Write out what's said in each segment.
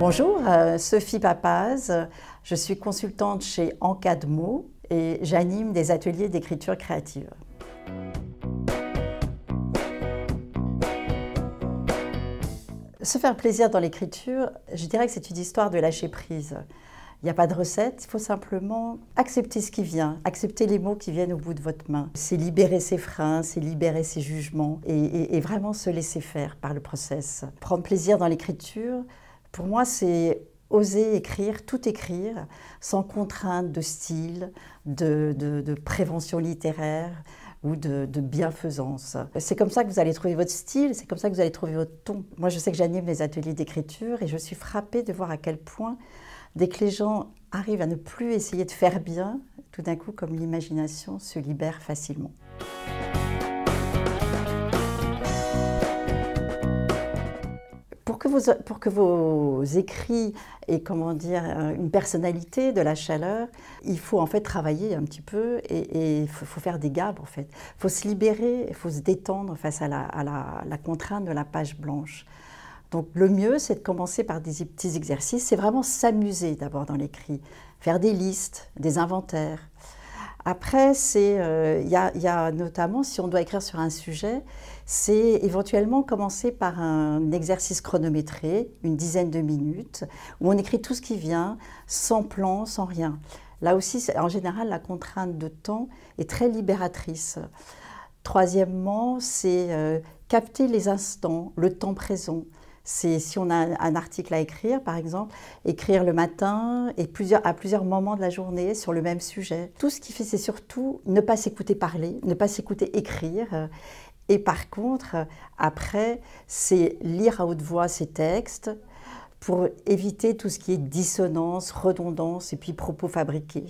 Bonjour, euh, Sophie Papaz, je suis consultante chez Encadmo et j'anime des ateliers d'écriture créative. Se faire plaisir dans l'écriture, je dirais que c'est une histoire de lâcher prise. Il n'y a pas de recette, il faut simplement accepter ce qui vient, accepter les mots qui viennent au bout de votre main. C'est libérer ses freins, c'est libérer ses jugements et, vraiment se laisser faire par le process. Prendre plaisir dans l'écriture, pour moi, c'est oser écrire, tout écrire, sans contrainte de style, de, prévention littéraire ou de, de bienfaisance. C'est comme ça que vous allez trouver votre style, c'est comme ça que vous allez trouver votre ton. Moi, je sais que j'anime les ateliers d'écriture et je suis frappée de voir à quel point, dès que les gens arrivent à ne plus essayer de faire bien, tout d'un coup, comme l'imagination se libère facilement. pour que vos écrits aient comment dire, une personnalité de la chaleur, il faut en fait travailler un petit peu et il faut, faire des gaps en fait. Il faut se libérer, il faut se détendre face à la, la contrainte de la page blanche. Donc le mieux, c'est de commencer par des petits exercices. C'est vraiment s'amuser d'abord dans l'écrit, faire des listes, des inventaires. Après, euh, il y, a notamment, si on doit écrire sur un sujet, c'est éventuellement commencer par un exercice chronométré, une dizaine de minutes, où on écrit tout ce qui vient, sans plan, sans rien. Là aussi, en général, la contrainte de temps est très libératrice. Troisièmement, c'est euh, capter les instants, le temps présent. C'est si on a un article à écrire, par exemple, écrire le matin et à plusieurs moments de la journée sur le même sujet. Tout ce qui fait, c'est surtout ne pas s'écouter parler, ne pas s'écouter écrire. Et par contre, après, c'est lire à haute voix ces textes pour éviter tout ce qui est dissonance, redondance et puis propos fabriqués.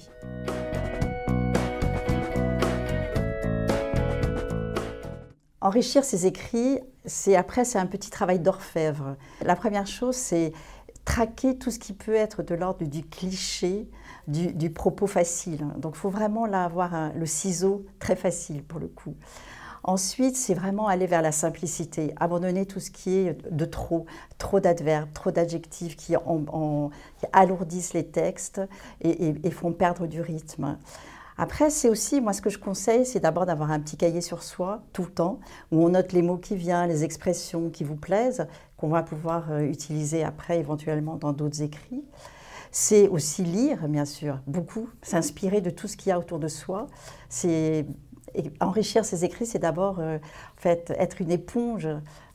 Enrichir ses écrits, c'est après, c'est un petit travail d'orfèvre. La première chose, c'est traquer tout ce qui peut être de l'ordre du cliché, du, propos facile. Donc, il faut vraiment là avoir le ciseau très facile pour le coup. Ensuite, c'est vraiment aller vers la simplicité, abandonner tout ce qui est de trop, trop d'adverbes, trop d'adjectifs qui, alourdissent les textes et font perdre du rythme. Après, c'est aussi, moi, ce que je conseille, c'est d'abord d'avoir un petit cahier sur soi, tout le temps, où on note les mots qui viennent, les expressions qui vous plaisent, qu'on va pouvoir euh, utiliser après, éventuellement, dans d'autres écrits. C'est aussi lire, bien sûr, beaucoup, s'inspirer de tout ce qu'il y a autour de soi. C'est enrichir ses écrits, c'est d'abord, euh, en fait, être une éponge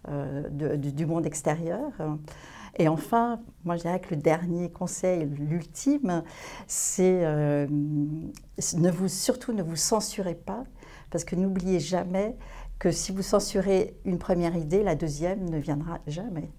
euh, du monde extérieur. Et enfin, moi je dirais que le dernier conseil, l'ultime, c'est euh, surtout ne vous censurez pas, parce que n'oubliez jamais que si vous censurez une première idée, la deuxième ne viendra jamais.